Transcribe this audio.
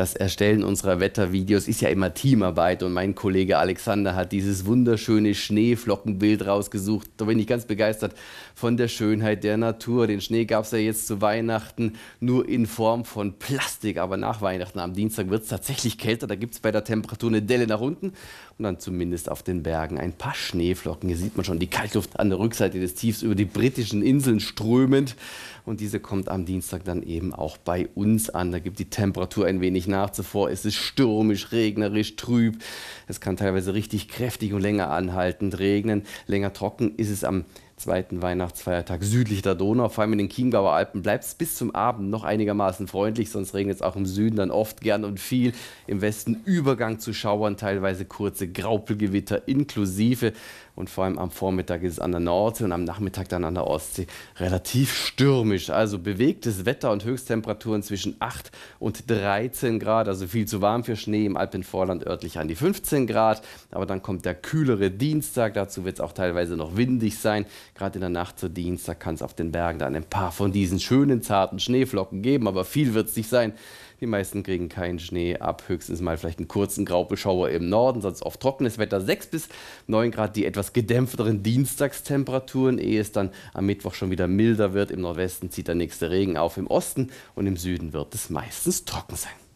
das Erstellen unserer Wettervideos ist ja immer Teamarbeit und mein Kollege Alexander hat dieses wunderschöne Schneeflockenbild rausgesucht. Da bin ich ganz begeistert von der Schönheit der Natur. Den Schnee gab es ja jetzt zu Weihnachten nur in Form von Plastik, aber nach Weihnachten am Dienstag wird es tatsächlich kälter. Da gibt es bei der Temperatur eine Delle nach unten und dann zumindest auf den Bergen ein paar Schneeflocken. Hier sieht man schon die Kaltluft an der Rückseite des Tiefs über die britischen Inseln strömend und diese kommt am Dienstag dann eben auch bei uns an. Da gibt die Temperatur ein wenig nach zuvor. ist Es stürmisch, regnerisch, trüb. Es kann teilweise richtig kräftig und länger anhaltend regnen. Länger trocken ist es am zweiten Weihnachtsfeiertag südlich der Donau, vor allem in den Chiemgauer Alpen, bleibt es bis zum Abend noch einigermaßen freundlich, sonst regnet es auch im Süden dann oft gern und viel. Im Westen Übergang zu Schauern, teilweise kurze Graupelgewitter inklusive. Und vor allem am Vormittag ist es an der Nordsee und am Nachmittag dann an der Ostsee relativ stürmisch. Also bewegtes Wetter und Höchsttemperaturen zwischen 8 und 13 Grad, also viel zu warm für Schnee im Alpenvorland örtlich an die 15 Grad. Aber dann kommt der kühlere Dienstag, dazu wird es auch teilweise noch windig sein. Gerade in der Nacht zu Dienstag kann es auf den Bergen dann ein paar von diesen schönen, zarten Schneeflocken geben, aber viel wird es nicht sein. Die meisten kriegen keinen Schnee ab, höchstens mal vielleicht einen kurzen Graubeschauer im Norden, sonst oft trockenes Wetter. 6 bis 9 Grad, die etwas gedämpfteren Dienstagstemperaturen, ehe es dann am Mittwoch schon wieder milder wird. Im Nordwesten zieht der nächste Regen auf, im Osten und im Süden wird es meistens trocken sein.